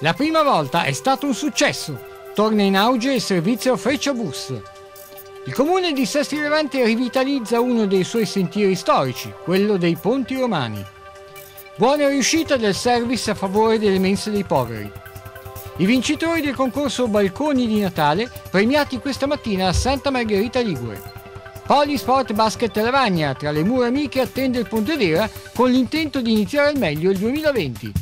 La prima volta è stato un successo, torna in auge il servizio Frecciabus. Il comune di Sesti Levante rivitalizza uno dei suoi sentieri storici, quello dei ponti romani. Buona riuscita del service a favore delle mense dei poveri. I vincitori del concorso Balconi di Natale premiati questa mattina a Santa Margherita Ligure. Polisport Basket Lavagna tra le mura amiche attende il Pontedera con l'intento di iniziare al meglio il 2020.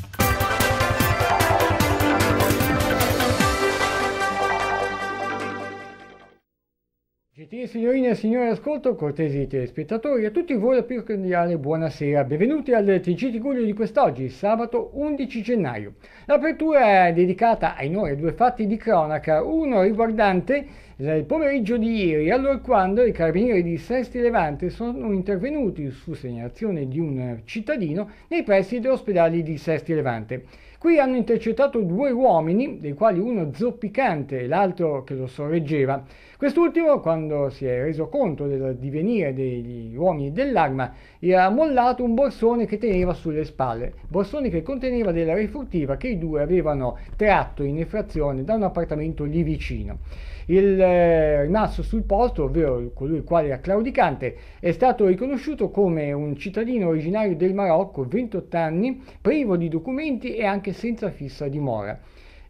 Cortetti, signorine e signori ascolto, cortesi telespettatori, a tutti voi la più cordiale buonasera. Benvenuti al TG di Guglio di quest'oggi, sabato 11 gennaio. L'apertura è dedicata ai noi due fatti di cronaca, uno riguardante il pomeriggio di ieri, allora quando i carabinieri di Sesti Levante sono intervenuti su segnalazione di un cittadino nei pressi dell'ospedale di Sesti Levante. Qui hanno intercettato due uomini, dei quali uno zoppicante e l'altro che lo sorreggeva. Quest'ultimo, quando si è reso conto del divenire degli uomini dell'arma, gli ha mollato un borsone che teneva sulle spalle, borsone che conteneva della refurtiva che i due avevano tratto in effrazione da un appartamento lì vicino. Il eh, nasso sul posto, ovvero colui il quale era claudicante, è stato riconosciuto come un cittadino originario del Marocco, 28 anni, privo di documenti e anche senza fissa dimora.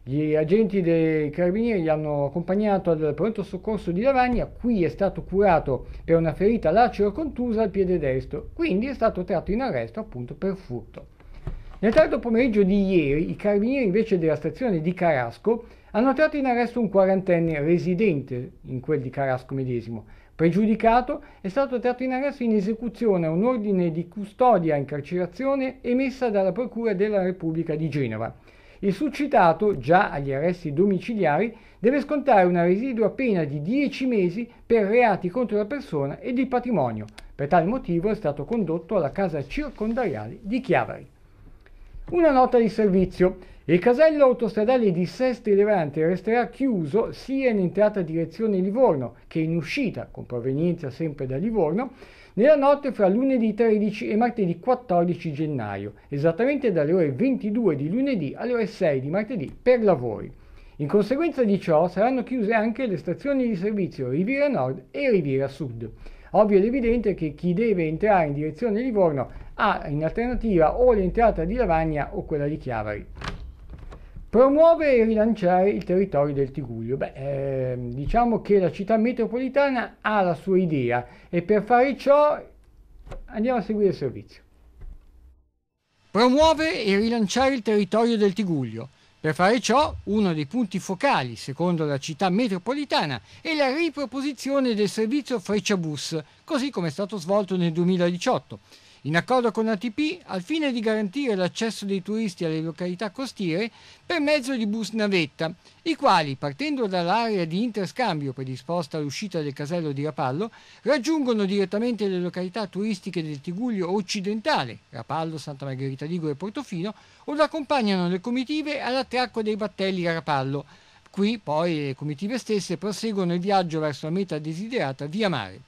Gli agenti dei carabinieri li hanno accompagnato al pronto soccorso di Lavagna, qui è stato curato per una ferita lacero contusa al piede destro, quindi è stato tratto in arresto appunto per furto. Nel tardo pomeriggio di ieri i carabinieri invece della stazione di Carasco hanno tratto in arresto un quarantenne residente in quel di Carasco medesimo. Pregiudicato è stato tratto in arresto in esecuzione a un ordine di custodia incarcerazione emessa dalla Procura della Repubblica di Genova. Il suscitato, già agli arresti domiciliari, deve scontare una residua pena di 10 mesi per reati contro la persona e il patrimonio. Per tale motivo è stato condotto alla casa circondariale di Chiavari. Una nota di servizio. Il casello autostradale di Sesti Levante resterà chiuso sia in entrata direzione Livorno che in uscita, con provenienza sempre da Livorno, nella notte fra lunedì 13 e martedì 14 gennaio, esattamente dalle ore 22 di lunedì alle ore 6 di martedì per lavori. In conseguenza di ciò saranno chiuse anche le stazioni di servizio Riviera Nord e Riviera Sud. Ovvio ed evidente che chi deve entrare in direzione Livorno ha in alternativa o l'entrata di Lavagna o quella di Chiavari. Promuove e rilanciare il territorio del Tiguglio. Beh, eh, diciamo che la città metropolitana ha la sua idea e per fare ciò andiamo a seguire il servizio. Promuove e rilanciare il territorio del Tiguglio. Per fare ciò, uno dei punti focali, secondo la città metropolitana, è la riproposizione del servizio Frecciabus, così come è stato svolto nel 2018 in accordo con ATP al fine di garantire l'accesso dei turisti alle località costiere per mezzo di bus navetta, i quali, partendo dall'area di interscambio predisposta all'uscita del casello di Rapallo, raggiungono direttamente le località turistiche del Tiguglio occidentale, Rapallo, Santa Margherita Ligure e Portofino, od accompagnano le comitive all'attracco dei battelli a Rapallo. Qui poi le comitive stesse proseguono il viaggio verso la meta desiderata via mare.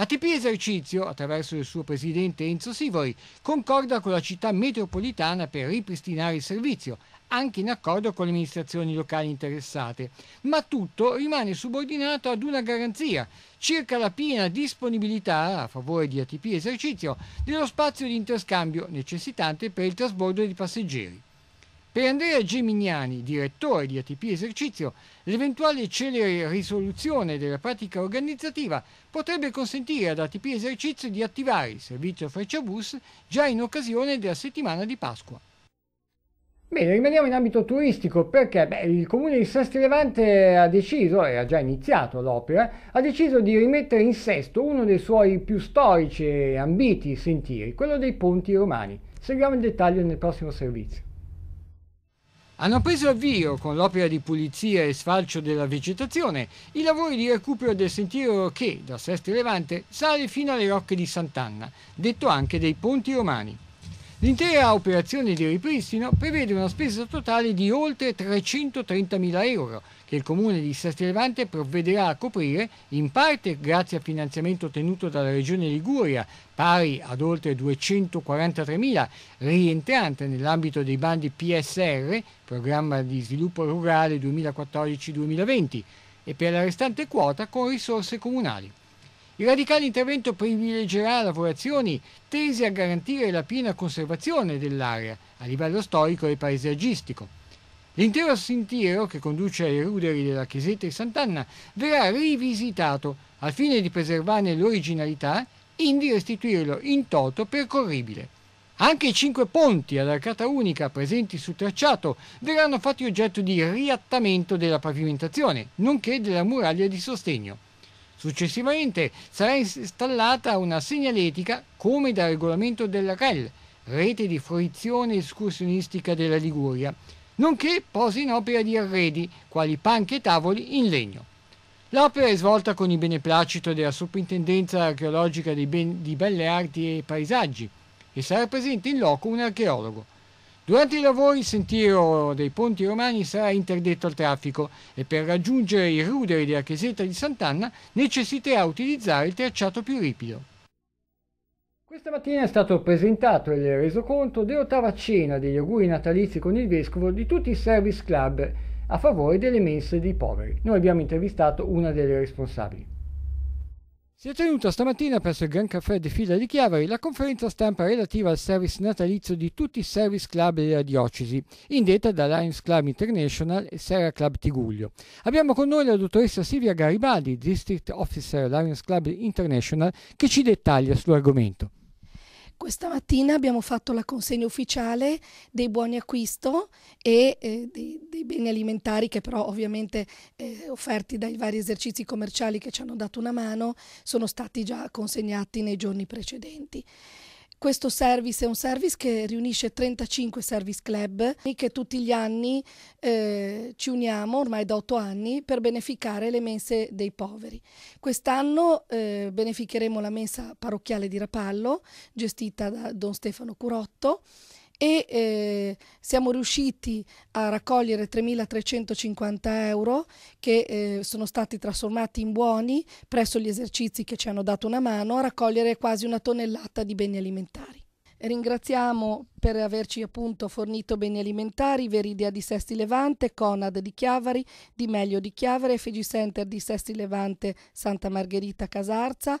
ATP Esercizio, attraverso il suo presidente Enzo Sivori, concorda con la città metropolitana per ripristinare il servizio, anche in accordo con le amministrazioni locali interessate, ma tutto rimane subordinato ad una garanzia circa la piena disponibilità a favore di ATP Esercizio dello spazio di interscambio necessitante per il trasbordo di passeggeri. Per Andrea Gemignani, direttore di ATP Esercizio, l'eventuale celere risoluzione della pratica organizzativa potrebbe consentire ad ATP Esercizio di attivare il servizio Frecciabus già in occasione della settimana di Pasqua. Bene, rimaniamo in ambito turistico perché beh, il comune di Sestri Levante ha deciso, era già iniziato l'opera, ha deciso di rimettere in sesto uno dei suoi più storici e ambiti sentieri, quello dei ponti romani. Seguiamo il dettaglio nel prossimo servizio hanno preso avvio con l'opera di pulizia e sfalcio della vegetazione i lavori di recupero del sentiero che, da Sesto Levante, sale fino alle rocche di Sant'Anna, detto anche dei ponti romani. L'intera operazione di ripristino prevede una spesa totale di oltre 330.000 euro che il Comune di Sastilevante provvederà a coprire in parte grazie al finanziamento ottenuto dalla Regione Liguria pari ad oltre 243.000 rientrante nell'ambito dei bandi PSR, Programma di Sviluppo Rurale 2014-2020 e per la restante quota con risorse comunali. Il radicale intervento privilegerà lavorazioni tese a garantire la piena conservazione dell'area a livello storico e paesaggistico. L'intero sentiero che conduce ai ruderi della chiesetta di Sant'Anna verrà rivisitato al fine di preservarne l'originalità e di restituirlo in toto percorribile. Anche i cinque ponti ad arcata unica presenti sul tracciato verranno fatti oggetto di riattamento della pavimentazione, nonché della muraglia di sostegno. Successivamente sarà installata una segnaletica come da regolamento della REL, rete di fruizione escursionistica della Liguria, nonché posa in opera di arredi, quali panche e tavoli in legno. L'opera è svolta con il beneplacito della Soprintendenza archeologica ben, di Belle Arti e Paesaggi e sarà presente in loco un archeologo. Durante i lavori il sentiero dei ponti romani sarà interdetto al traffico e per raggiungere i ruderi della chiesetta di Sant'Anna necessiterà utilizzare il tracciato più ripido. Questa mattina è stato presentato il resoconto dell'ottava cena degli auguri natalizi con il vescovo di tutti i service club a favore delle mense dei poveri. Noi abbiamo intervistato una delle responsabili. Si è tenuta stamattina presso il Gran Caffè di Fila di Chiavari la conferenza stampa relativa al service natalizio di tutti i service club della diocesi, indetta da Lions Club International e Sera Club Tiguglio. Abbiamo con noi la dottoressa Silvia Garibaldi, District Officer Lions Club International, che ci dettaglia sull'argomento. Questa mattina abbiamo fatto la consegna ufficiale dei buoni acquisto e eh, dei, dei, beni alimentari che però ovviamente eh, offerti dai vari esercizi commerciali che ci hanno dato una mano sono stati già consegnati nei giorni precedenti. Questo service è un service che riunisce 35 service club che tutti gli anni eh, ci uniamo, ormai da otto anni, per beneficare le mense dei poveri. Quest'anno eh, beneficheremo la mensa parrocchiale di Rapallo, gestita da Don Stefano Curotto, e eh, siamo riusciti a raccogliere 3.350 euro che eh, sono stati trasformati in buoni presso gli esercizi che ci hanno dato una mano a raccogliere quasi una tonnellata di beni alimentari. Ringraziamo per averci appunto fornito beni alimentari Veridia di Sesti Levante, Conad di Chiavari, Di Meglio di Chiavari, Figi Center di Sesti Levante Santa Margherita Casarza,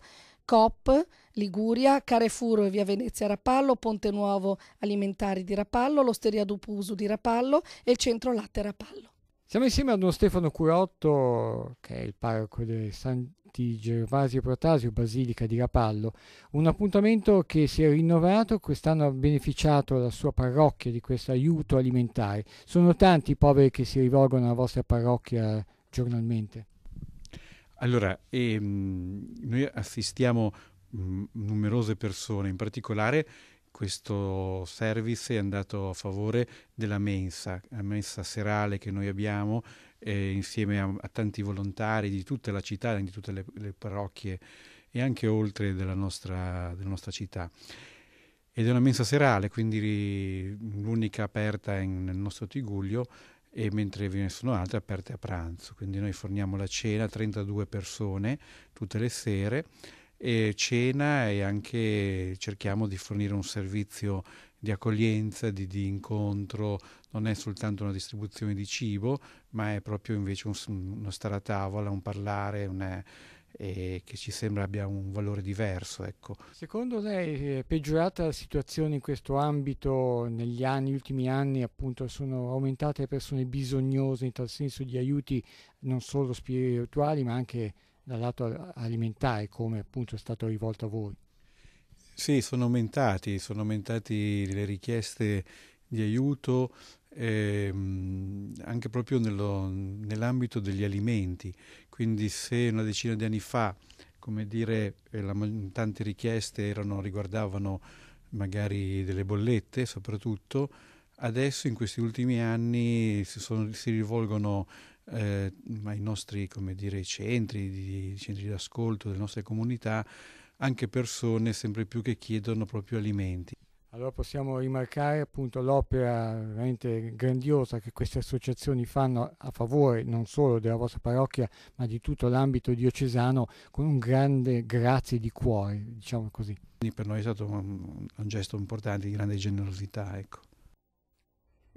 COP, Liguria, e via Venezia Rapallo, Ponte Nuovo Alimentari di Rapallo, l'Osteria Dupuso di Rapallo e il Centro Latte Rapallo. Siamo insieme a uno Stefano Curotto, che è il parroco di Santi Gervasio Protasio, Basilica di Rapallo, un appuntamento che si è rinnovato, quest'anno ha beneficiato la sua parrocchia di questo aiuto alimentare. Sono tanti i poveri che si rivolgono alla vostra parrocchia giornalmente. Allora, ehm, noi assistiamo mh, mm, numerose persone, in particolare questo service è andato a favore della mensa, la mensa serale che noi abbiamo eh, insieme a, a, tanti volontari di tutta la città, di tutte le, le parrocchie e anche oltre della nostra, della nostra, città. Ed è una mensa serale, quindi l'unica aperta in, nel nostro Tiguglio e mentre ve ne sono altre aperte a pranzo. Quindi noi forniamo la cena a 32 persone tutte le sere e cena e anche cerchiamo di fornire un servizio di accoglienza, di, di incontro, non è soltanto una distribuzione di cibo, ma è proprio invece un, uno stare a tavola, un parlare, una, e che ci sembra abbia un valore diverso. Ecco. Secondo lei è eh, peggiorata la situazione in questo ambito negli anni, ultimi anni appunto sono aumentate le persone bisognose in tal senso di aiuti non solo spirituali ma anche dal lato alimentare come appunto è stato rivolto a voi? Sì, sono aumentati, sono aumentate le richieste di aiuto, eh, anche proprio nello, nell'ambito degli alimenti. Quindi se una decina di anni fa, come dire, eh, la, tante richieste erano, riguardavano magari delle bollette soprattutto, adesso in questi ultimi anni si, sono, si rivolgono eh, ai nostri dire, centri, di, centri di ascolto delle nostre comunità anche persone sempre più che chiedono proprio alimenti. Allora possiamo rimarcare appunto l'opera veramente grandiosa che queste associazioni fanno a favore non solo della vostra parrocchia ma di tutto l'ambito diocesano con un grande grazie di cuore, diciamo così. Per noi è stato un, un gesto importante di grande generosità. Ecco.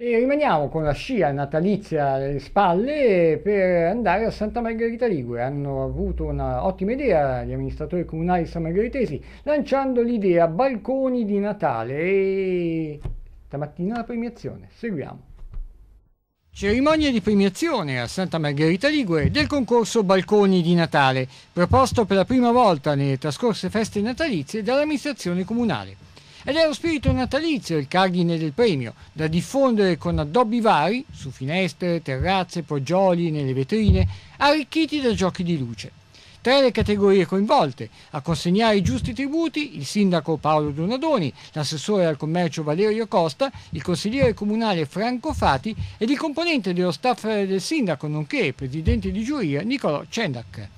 E rimaniamo con la scia natalizia alle spalle per andare a Santa Margherita Ligure. Hanno avuto un'ottima idea gli amministratori comunali sammargheritesi lanciando l'idea Balconi di Natale e stamattina la premiazione. Seguiamo. Cerimonia di premiazione a Santa Margherita Ligure del concorso Balconi di Natale, proposto per la prima volta nelle trascorse feste natalizie dall'amministrazione comunale ed è lo spirito natalizio il cardine del premio, da diffondere con addobbi vari su finestre, terrazze, poggioli, nelle vetrine, arricchiti da giochi di luce. Tra le categorie coinvolte, a consegnare i giusti tributi il sindaco Paolo Donadoni, l'assessore al commercio Valerio Costa, il consigliere comunale Franco Fati ed il componente dello staff del sindaco, nonché presidente di giuria Nicolò Cendac.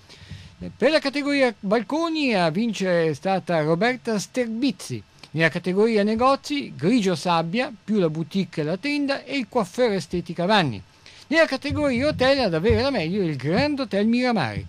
Per la categoria balconi a vincere è stata Roberta Sterbizzi, nella categoria negozi, grigio sabbia, più la boutique e la tenda e il coiffeur Estetica Vanni. Nella categoria hotel ad avere la meglio il Grand Hotel Miramari.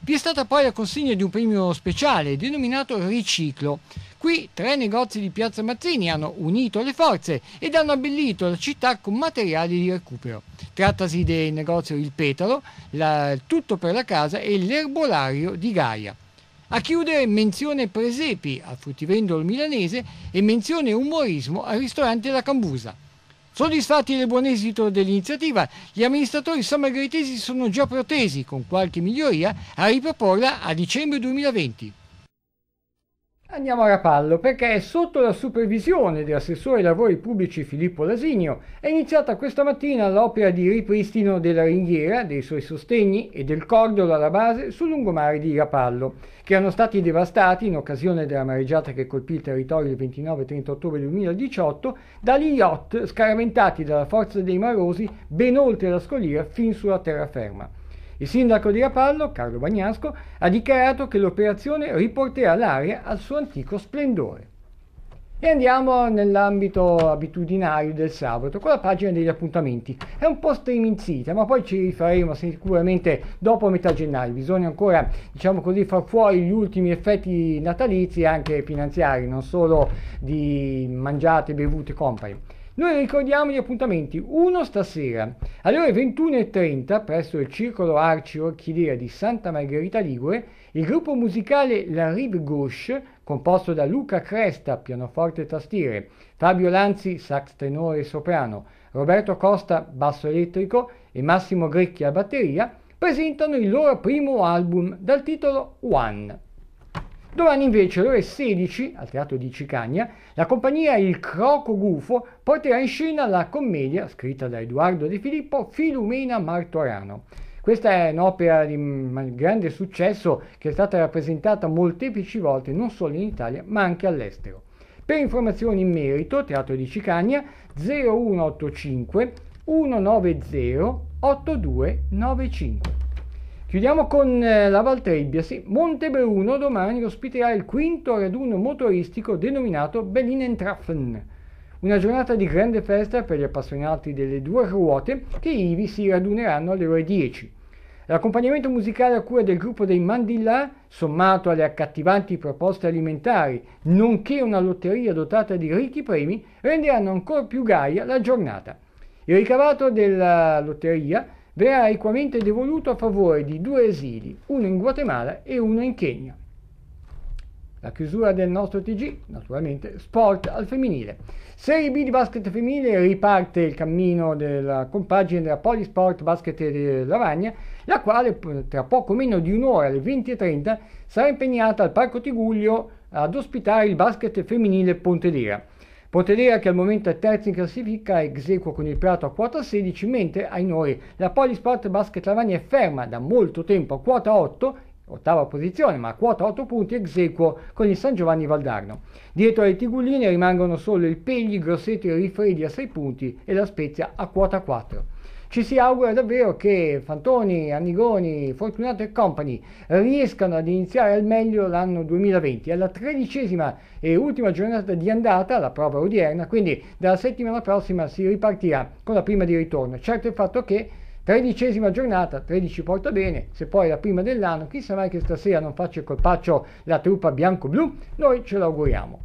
Vi è stata poi la consegna di un premio speciale denominato Riciclo. Qui tre negozi di Piazza Mazzini hanno unito le forze ed hanno abbellito la città con materiali di recupero. Trattasi del negozio Il Petalo, la, Tutto per la casa e l'Erbolario di Gaia. A chiudere menzione presepi al fruttivendolo milanese e menzione umorismo al ristorante La Cambusa. Soddisfatti del buon esito dell'iniziativa, gli amministratori sammargretesi sono già protesi, con qualche miglioria, a riproporla a dicembre 2020. Andiamo a Rapallo perché è sotto la supervisione dell'assessore ai lavori pubblici Filippo Lasinio è iniziata questa mattina l'opera di ripristino della ringhiera, dei suoi sostegni e del cordolo alla base sul lungomare di Rapallo, che erano stati devastati in occasione della mareggiata che colpì il territorio il 29 30 ottobre 2018 dagli yacht scaraventati dalla forza dei marosi ben oltre la scogliera fin sulla terraferma. Il sindaco di Rapallo, Carlo Bagnasco, ha dichiarato che l'operazione riporterà l'area al suo antico splendore. E andiamo nell'ambito abitudinario del sabato con la pagina degli appuntamenti. È un po' striminzita, ma poi ci rifaremo sicuramente dopo metà gennaio. Bisogna ancora, diciamo così, far fuori gli ultimi effetti natalizi e anche finanziari, non solo di mangiate, bevute e compagni. Noi ricordiamo gli appuntamenti, uno stasera alle ore 21.30 presso il Circolo Arci Orchidea di Santa Margherita Ligure, il gruppo musicale La Rive Gauche, composto da Luca Cresta, pianoforte e tastiere, Fabio Lanzi, sax tenore e soprano, Roberto Costa, basso elettrico e Massimo Grecchi a batteria, presentano il loro primo album dal titolo One. Domani invece alle ore 16 al Teatro di Cicagna la compagnia Il Croco Gufo porterà in scena la commedia scritta da Edoardo De Filippo Filumena Martorano. Questa è un'opera di grande successo che è stata rappresentata molteplici volte non solo in Italia ma anche all'estero. Per informazioni in merito, Teatro di Cicagna 0185 190 8295. Chiudiamo con eh, la Valtrebbia, sì, Montebruno domani ospiterà il quinto raduno motoristico denominato Berlinentraffen, una giornata di grande festa per gli appassionati delle due ruote che ivi si raduneranno alle ore 10. L'accompagnamento musicale a cura del gruppo dei Mandillà, sommato alle accattivanti proposte alimentari, nonché una lotteria dotata di ricchi premi, renderanno ancora più gaia la giornata. Il ricavato della lotteria verrà equamente devoluto a favore di due esili, uno in Guatemala e uno in Kenya. La chiusura del nostro TG, naturalmente, sport al femminile. Serie B di basket femminile riparte il cammino della compagine della Polisport Basket di Lavagna, la quale tra poco meno di un'ora alle 20.30 sarà impegnata al Parco Tiguglio ad ospitare il basket femminile Pontedera. Ponte Pontenera che al momento è terza in classifica ex equo con il Prato a quota 16, mentre ai noi la Polisport Basket Lavagna è ferma da molto tempo a quota 8 ottava posizione, ma a quota 8 punti ex equo con il San Giovanni Valdarno. Dietro alle Tiguline rimangono solo il Pegli, Grosseto e Rifredi a 6 punti e la Spezia a quota 4. Ci si augura davvero che Fantoni, Annigoni, Fortunato e Company riescano ad iniziare al meglio l'anno 2020. È la tredicesima e ultima giornata di andata, la prova odierna, quindi dalla settimana prossima si ripartirà con la prima di ritorno. Certo è il fatto che Tredicesima giornata, 13 porta bene, se poi è la prima dell'anno, chissà mai che stasera non faccia il colpaccio la truppa bianco-blu, noi ce l'auguriamo.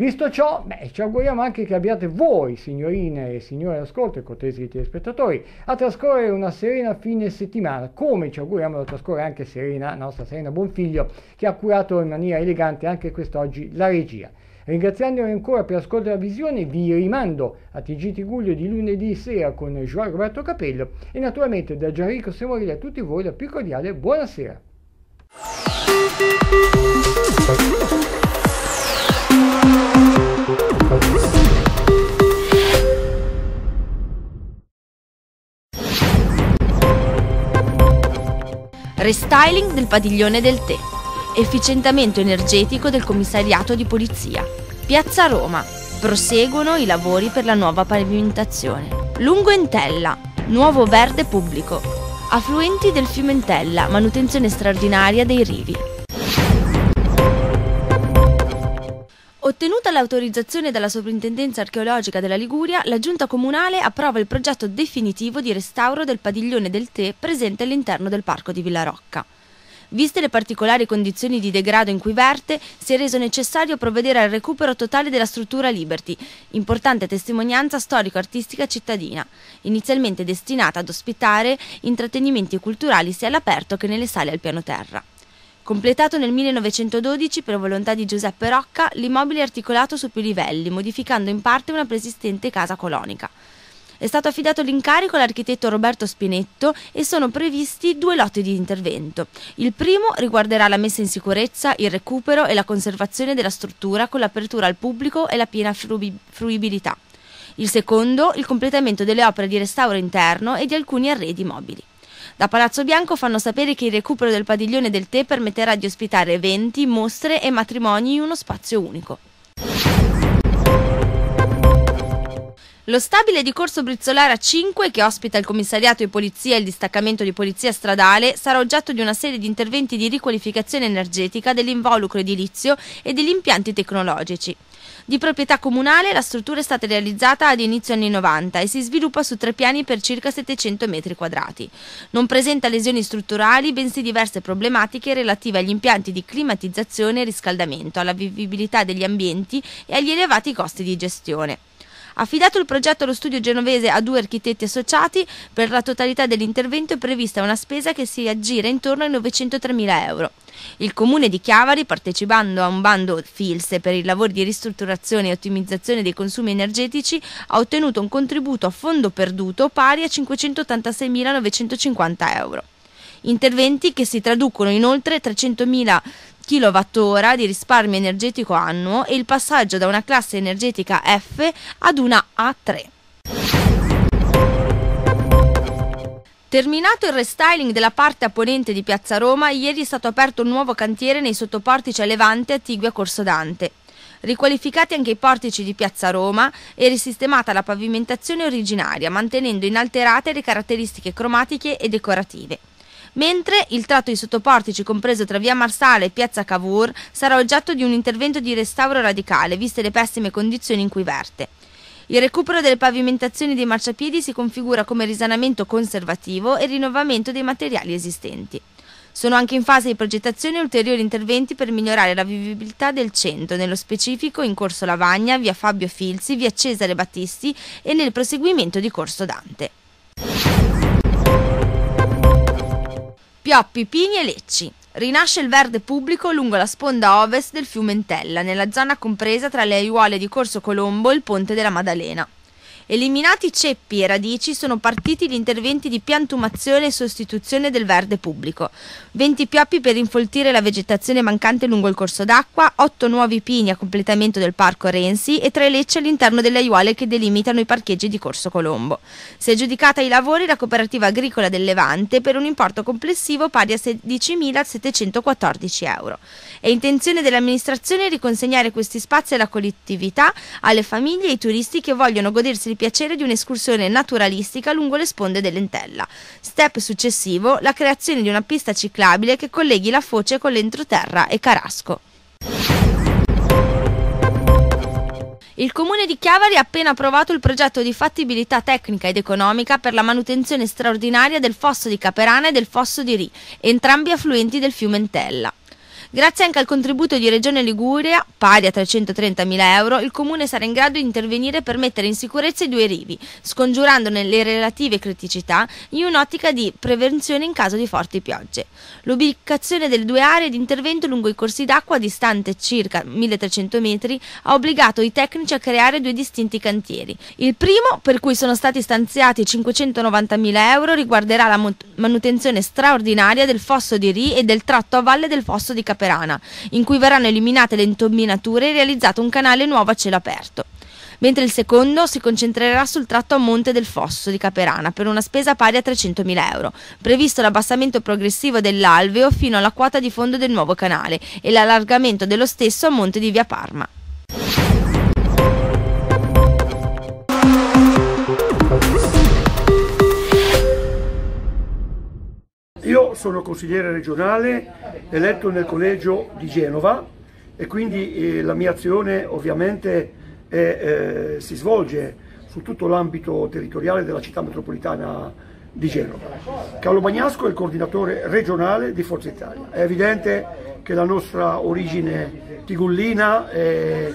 Visto ciò, beh, ci auguriamo anche che abbiate voi, signorine e signori ascolto e cortesi telespettatori, a trascorrere una serena fine settimana, come ci auguriamo da trascorrere anche Serena, nostra Serena Buonfiglio, che ha curato in maniera elegante anche quest'oggi la regia. Ringraziandovi ancora per l'ascolto e la visione, vi rimando a TGT Guglio di lunedì sera con Joao Roberto Capello e naturalmente da Gianrico Semorile a tutti voi la più cordiale buonasera. restyling del padiglione del tè, efficientamento energetico del commissariato di polizia. Piazza Roma, proseguono i lavori per la nuova pavimentazione. Lungo Entella, nuovo verde pubblico. Affluenti del fiume Entella, manutenzione straordinaria dei rivi. Ottenuta l'autorizzazione dalla Sovrintendenza archeologica della Liguria, la Giunta Comunale approva il progetto definitivo di restauro del padiglione del tè presente all'interno del parco di Villarocca. Viste le particolari condizioni di degrado in cui verte, si è reso necessario provvedere al recupero totale della struttura Liberty, importante testimonianza storico-artistica cittadina, inizialmente destinata ad ospitare intrattenimenti culturali sia all'aperto che nelle sale al piano terra. Completato nel 1912 per volontà di Giuseppe Rocca, l'immobile è articolato su più livelli, modificando in parte una preesistente casa colonica. È stato affidato l'incarico all'architetto Roberto Spinetto e sono previsti due lotti di intervento. Il primo riguarderà la messa in sicurezza, il recupero e la conservazione della struttura con l'apertura al pubblico e la piena fruibilità. Il secondo, il completamento delle opere di restauro interno e di alcuni arredi mobili. Da Palazzo Bianco fanno sapere che il recupero del padiglione del tè permetterà di ospitare eventi, mostre e matrimoni in uno spazio unico. Lo stabile di Corso Brizzolara 5, che ospita il commissariato di polizia e il distaccamento di polizia stradale, sarà oggetto di una serie di interventi di riqualificazione energetica dell'involucro edilizio e degli impianti tecnologici. Di proprietà comunale, la struttura è stata realizzata ad inizio anni 90 e si sviluppa su tre piani per circa 700 metri quadrati. Non presenta lesioni strutturali, bensì diverse problematiche relative agli impianti di climatizzazione e riscaldamento, alla vivibilità degli ambienti e agli elevati costi di gestione. Affidato il progetto allo studio genovese a due architetti associati, per la totalità dell'intervento è prevista una spesa che si aggira intorno ai 903.000 euro. Il comune di Chiavari, partecipando a un bando FILSE per i lavori di ristrutturazione e ottimizzazione dei consumi energetici, ha ottenuto un contributo a fondo perduto pari a 586.950 euro. Interventi che si traducono in oltre 300.000 kWh di risparmio energetico annuo e il passaggio da una classe energetica F ad una A3. Terminato il restyling della parte a ponente di Piazza Roma, ieri è stato aperto un nuovo cantiere nei sottoportici a Levante, attigui a Corso Dante. Riqualificati anche i portici di Piazza Roma e risistemata la pavimentazione originaria, mantenendo inalterate le caratteristiche cromatiche e decorative. Mentre il tratto di sottoportici compreso tra via Marsale e piazza Cavour sarà oggetto di un intervento di restauro radicale, viste le pessime condizioni in cui verte. Il recupero delle pavimentazioni dei marciapiedi si configura come risanamento conservativo e rinnovamento dei materiali esistenti. Sono anche in fase di progettazione ulteriori interventi per migliorare la vivibilità del centro, nello specifico in Corso Lavagna, via Fabio Filzi, via Cesare Battisti e nel proseguimento di Corso Dante. Pioppi, Pini e Lecci. Rinasce il verde pubblico lungo la sponda ovest del fiume Entella, nella zona compresa tra le aiuole di Corso Colombo e il ponte della Maddalena. Eliminati ceppi e radici sono partiti gli interventi di piantumazione e sostituzione del verde pubblico. 20 pioppi per infoltire la vegetazione mancante lungo il corso d'acqua, 8 nuovi pini a completamento del parco Renzi e 3 lecce all'interno delle aiuole che delimitano i parcheggi di Corso Colombo. Si è giudicata i lavori la cooperativa agricola del Levante per un importo complessivo pari a 16.714 euro. È intenzione dell'amministrazione riconsegnare questi spazi alla collettività, alle famiglie e ai turisti che vogliono godersi il piacere di un'escursione naturalistica lungo le sponde dell'Entella. Step successivo, la creazione di una pista ciclabile che colleghi la foce con l'entroterra e Carasco. Il comune di Chiavari ha appena approvato il progetto di fattibilità tecnica ed economica per la manutenzione straordinaria del fosso di Caperana e del fosso di Ri, entrambi affluenti del fiume Entella. Grazie anche al contributo di Regione Liguria, pari a 330.000 euro, il Comune sarà in grado di intervenire per mettere in sicurezza i due rivi, scongiurandone le relative criticità in un'ottica di prevenzione in caso di forti piogge. L'ubicazione delle due aree di intervento lungo i corsi d'acqua distante circa 1300 metri ha obbligato i tecnici a creare due distinti cantieri. Il primo, per cui sono stati stanziati 590.000 euro, riguarderà la manutenzione straordinaria del fosso di Ri e del tratto a valle del fosso di Capitano Perana, in cui verranno eliminate le intombinature e realizzato un canale nuovo a cielo aperto mentre il secondo si concentrerà sul tratto a monte del Fosso di Caperana per una spesa pari a 300.000 euro, previsto l'abbassamento progressivo dell'alveo fino alla quota di fondo del nuovo canale e l'allargamento dello stesso a monte di Via Parma. Io sono consigliere regionale eletto nel collegio di Genova e quindi eh, la mia azione ovviamente è, eh, si svolge su tutto l'ambito territoriale della città metropolitana di Genova. Carlo Bagnasco è il coordinatore regionale di Forza Italia. È evidente che la nostra origine tigullina eh,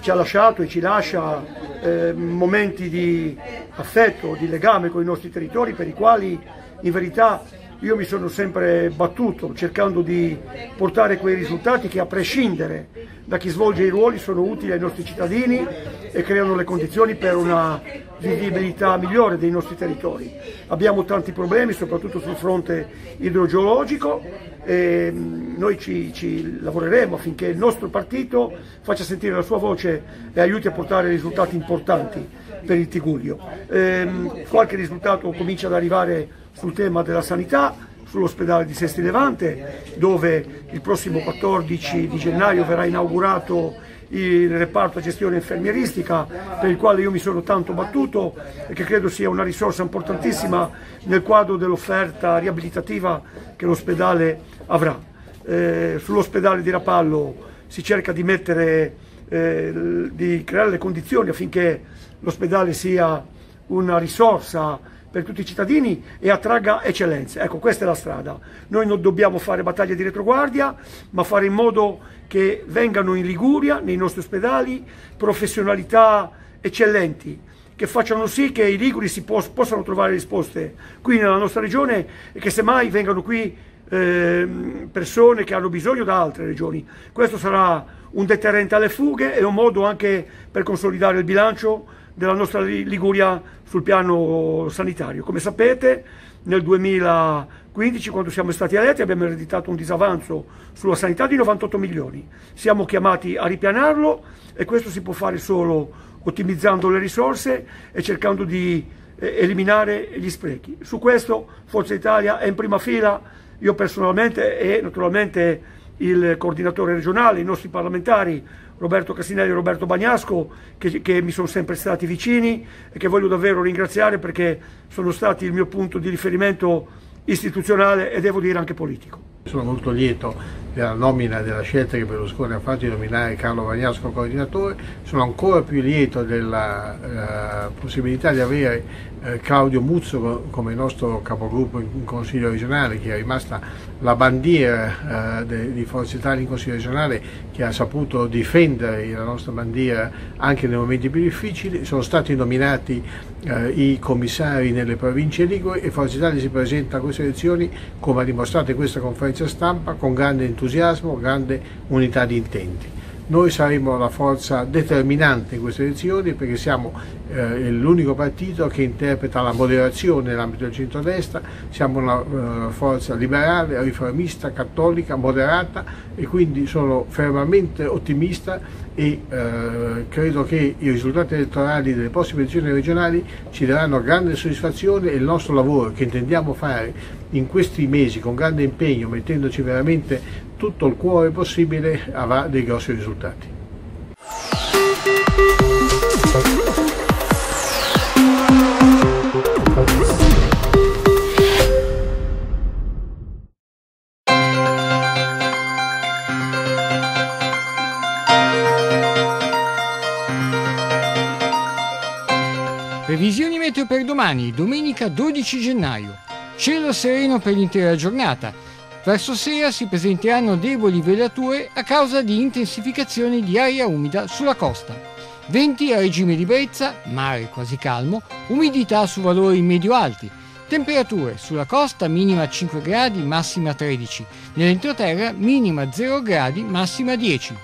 ci ha lasciato e ci lascia eh, momenti di affetto, di legame con i nostri territori per i quali in verità io mi sono sempre battuto cercando di portare quei risultati che a prescindere da chi svolge i ruoli sono utili ai nostri cittadini e creano le condizioni per una vivibilità migliore dei nostri territori. Abbiamo tanti problemi, soprattutto sul fronte idrogeologico, e mm, noi ci, ci lavoreremo affinché il nostro partito faccia sentire la sua voce e aiuti a portare risultati importanti per il Tiguglio. Ehm, qualche risultato comincia ad arrivare sul tema della sanità, sull'ospedale di Sesti Levante, dove il prossimo 14 di gennaio verrà inaugurato il reparto gestione infermieristica per il quale io mi sono tanto battuto e che credo sia una risorsa importantissima nel quadro dell'offerta riabilitativa che l'ospedale avrà. Eh, Sull'ospedale di Rapallo si cerca di, mettere, eh, di creare le condizioni affinché l'ospedale sia una risorsa per tutti i cittadini e attragga eccellenze. Ecco, questa è la strada. Noi non dobbiamo fare battaglie di retroguardia, ma fare in modo che vengano in Liguria, nei nostri ospedali, professionalità eccellenti che facciano sì che i liguri si pos possano trovare risposte qui nella nostra regione e che semmai vengano qui ehm, persone che hanno bisogno da altre regioni. Questo sarà un deterrente alle fughe e un modo anche per consolidare il bilancio della nostra Liguria sul piano sanitario. Come sapete nel 2015 quando siamo stati eletti abbiamo ereditato un disavanzo sulla sanità di 98 milioni, siamo chiamati a ripianarlo e questo si può fare solo ottimizzando le risorse e cercando di eh, eliminare gli sprechi. Su questo Forza Italia è in prima fila, io personalmente e naturalmente il coordinatore regionale, i nostri parlamentari, Roberto Cassinelli e Roberto Bagnasco che, che mi sono sempre stati vicini e che voglio davvero ringraziare perché sono stati il mio punto di riferimento istituzionale e devo dire anche politico. Sono molto lieto della nomina della scelta che Berlusconi ha fatto di nominare Carlo Vagnasco coordinatore, sono ancora più lieto della eh, possibilità di avere eh, Claudio Muzzo come nostro capogruppo in, in, Consiglio regionale, che è rimasta la bandiera eh, de, di Forza Italia in Consiglio regionale, che ha saputo difendere la nostra bandiera anche nei momenti più difficili, sono stati nominati eh, i commissari nelle province ligure e Forza Italia si presenta a queste elezioni, come ha dimostrato in questa conferenza stampa, con grande entusiasmo entusiasmo, grande unità di intenti. Noi saremo la forza determinante in queste elezioni perché siamo eh, l'unico partito che interpreta la moderazione nell'ambito del centrodestra, siamo una eh, forza liberale, riformista, cattolica, moderata e quindi sono fermamente ottimista e eh, credo che i risultati elettorali delle prossime elezioni regionali ci daranno grande soddisfazione e il nostro lavoro che intendiamo fare in questi mesi con grande impegno, mettendoci veramente tutto il cuore possibile avrà dei grossi risultati. Previsioni meteo per domani, domenica 12 gennaio. Cielo sereno per l'intera giornata Verso sera si presenteranno deboli velature a causa di intensificazioni di aria umida sulla costa. Venti a regime di brezza, mare quasi calmo, umidità su valori medio-alti. Temperature sulla costa minima 5 gradi, massima 13, nell'entroterra minima 0 gradi, massima 10.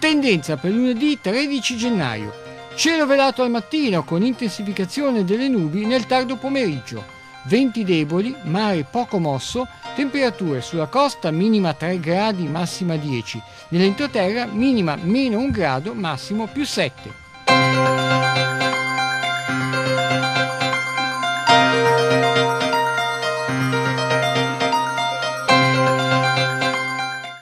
Tendenza per lunedì 13 gennaio. Cielo velato al mattino con intensificazione delle nubi nel tardo pomeriggio venti deboli, mare poco mosso, temperature sulla costa minima 3 gradi, massima 10, nell'entroterra minima meno 1 grado, massimo più 7.